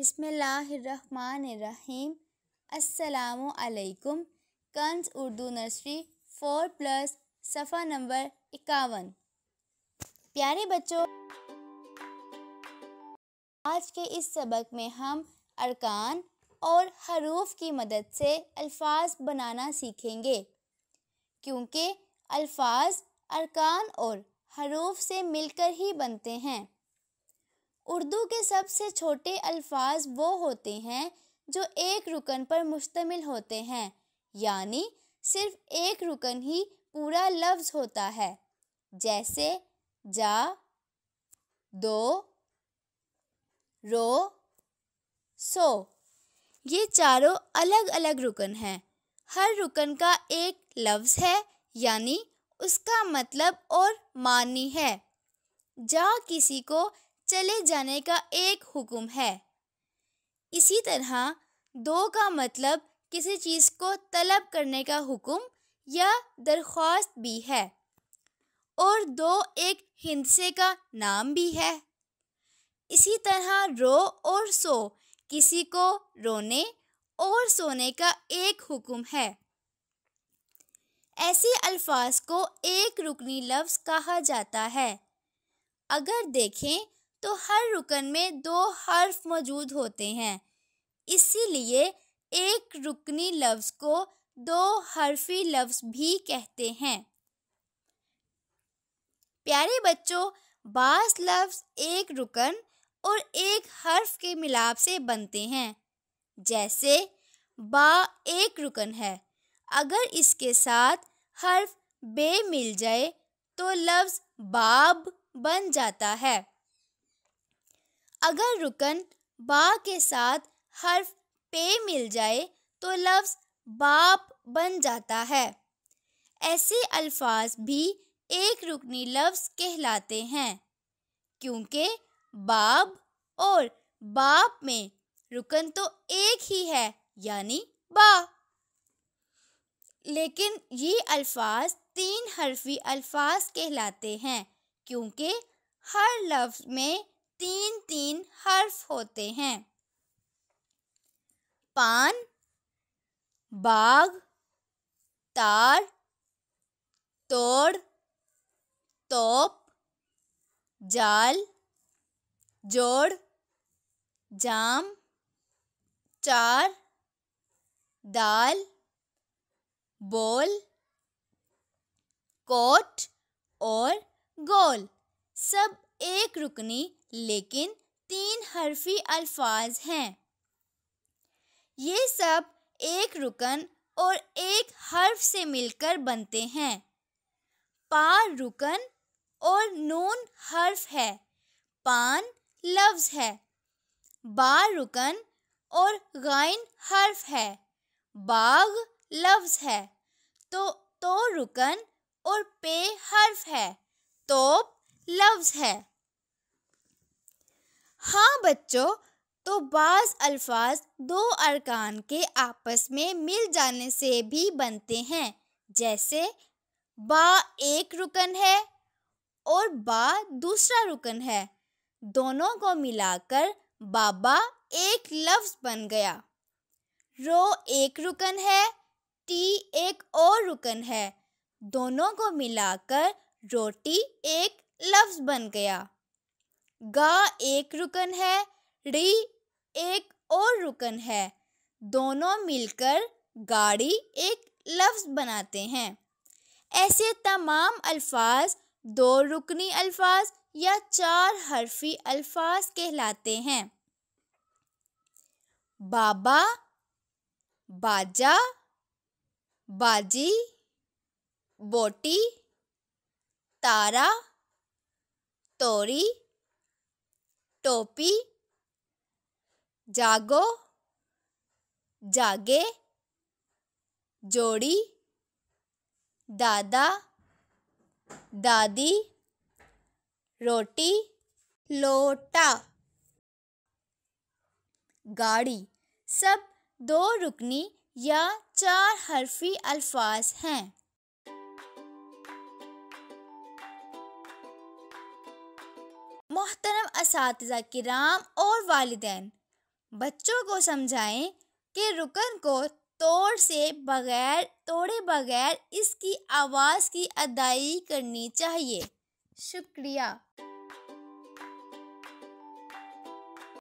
बिसमीम असलकुम कंस उर्दू नर्सरी फोर प्लस सफ़ा नंबर इक्यावन प्यारे बच्चों आज के इस सबक में हम अरकान और हरूफ की मदद से अल्फाज बनाना सीखेंगे क्योंकि अल्फाज अरकान और हरूफ से मिलकर ही बनते हैं उर्दू के सबसे छोटे अल्फाज वो होते हैं जो एक रुकन पर मुश्तमिल होते हैं यानी सिर्फ एक रुकन ही पूरा लफ्ज़ होता है जैसे जा दो रो सो ये चारों अलग अलग रुकन हैं हर रुकन का एक लफ्ज़ है यानी उसका मतलब और मानी है जा किसी को चले जाने का एक हुक्म है इसी तरह दो का मतलब किसी चीज़ को तलब करने का हुक्म या दरख्वास्त भी है और दो एक हिंसे का नाम भी है इसी तरह रो और सो किसी को रोने और सोने का एक हुक्म है ऐसे अल्फाज को एक रुकनी लफ्ज़ कहा जाता है अगर देखें तो हर रुकन में दो हर्फ मौजूद होते हैं इसीलिए एक रुकनी लफ्ज़ को दो हर्फी लफ्ज़ भी कहते हैं प्यारे बच्चों बास लफ्ज़ एक रुकन और एक हर्फ के मिलाप से बनते हैं जैसे बा एक रुकन है अगर इसके साथ हर्फ बे मिल जाए तो लफ्ज़ बाब बन जाता है अगर रुकन बा के साथ हर्फ पे मिल जाए तो लफ्ज़ बाप बन जाता है ऐसे अल्फाज भी एक रुकनी लफ्ज़ कहलाते हैं क्योंकि बाब और बाप में रुकन तो एक ही है यानी बा लेकिन ये अल्फाज तीन हरफी अल्फाज कहलाते हैं क्योंकि हर लफ्ज़ में तीन हर्फ होते हैं पान बाग तार तोड़ तोप जाल जोड़ जाम चार दाल बोल कोट और गोल सब एक रुकनी लेकिन तीन हरफी अल्फाज हैं ये सब एक रुकन और एक हर्फ से मिलकर बनते हैं पा रुकन और नून हर्फ है पान लफ्ज़ है बा रुकन और गाइन हर्फ है बाग लफ्ज़ है तो तो रुकन और पे हर्फ है तोप लफ्ज़ है हाँ बच्चों तो बाज़ अल्फाज दो अरकान के आपस में मिल जाने से भी बनते हैं जैसे बा एक रुकन है और बा दूसरा रुकन है दोनों को मिलाकर बाबा एक लफ्ज़ बन गया रो एक रुकन है टी एक और रुकन है दोनों को मिलाकर रोटी एक लफ्ज़ बन गया ग एक रुकन है री एक और रुकन है दोनों मिलकर गाड़ी एक लफ्ज़ बनाते हैं ऐसे तमाम अल्फाज दो रुकनी अल्फाज या चार हरफी अल्फाज कहलाते हैं बाबा बाजा बाजी बोटी तारा तोरी टोपी जागो जागे जोड़ी दादा दादी रोटी लोटा गाड़ी सब दो रुकनी या चार हरफी अल्फाज हैं मोहतरम इस कराम और वालदे बच्चों को समझाएं कि रुकन को तोड़ से बगैर तोड़े बगैर इसकी आवाज़ की अदाई करनी चाहिए शुक्रिया